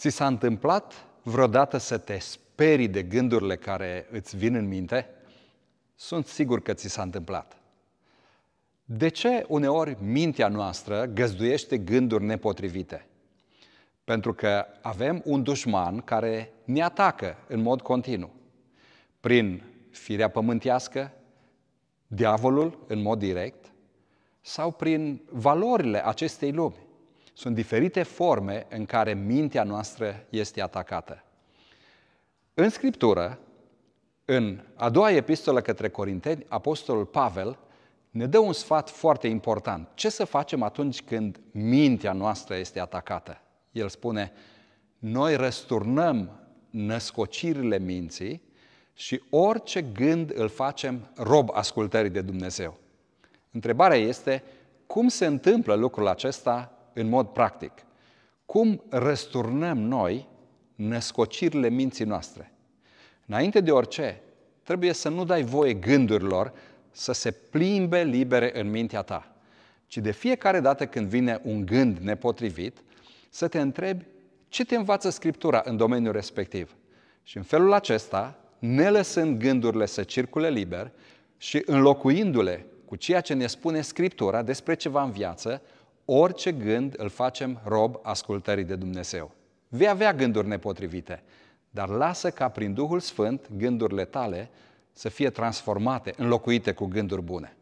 Ți s-a întâmplat vreodată să te sperii de gândurile care îți vin în minte? Sunt sigur că ți s-a întâmplat. De ce uneori mintea noastră găzduiește gânduri nepotrivite? Pentru că avem un dușman care ne atacă în mod continuu. Prin firea pământească, diavolul în mod direct, sau prin valorile acestei lumi. Sunt diferite forme în care mintea noastră este atacată. În Scriptură, în a doua epistolă către Corinteni, Apostolul Pavel ne dă un sfat foarte important. Ce să facem atunci când mintea noastră este atacată? El spune, noi răsturnăm născocirile minții și orice gând îl facem rob ascultării de Dumnezeu. Întrebarea este, cum se întâmplă lucrul acesta în mod practic. Cum răsturnăm noi născocirile minții noastre? Înainte de orice, trebuie să nu dai voie gândurilor să se plimbe libere în mintea ta, ci de fiecare dată când vine un gând nepotrivit, să te întrebi ce te învață Scriptura în domeniul respectiv. Și în felul acesta, ne lăsând gândurile să circule liber și înlocuindu-le cu ceea ce ne spune Scriptura despre ceva în viață, orice gând îl facem rob ascultării de Dumnezeu. Vei avea gânduri nepotrivite, dar lasă ca prin Duhul Sfânt gândurile tale să fie transformate, înlocuite cu gânduri bune.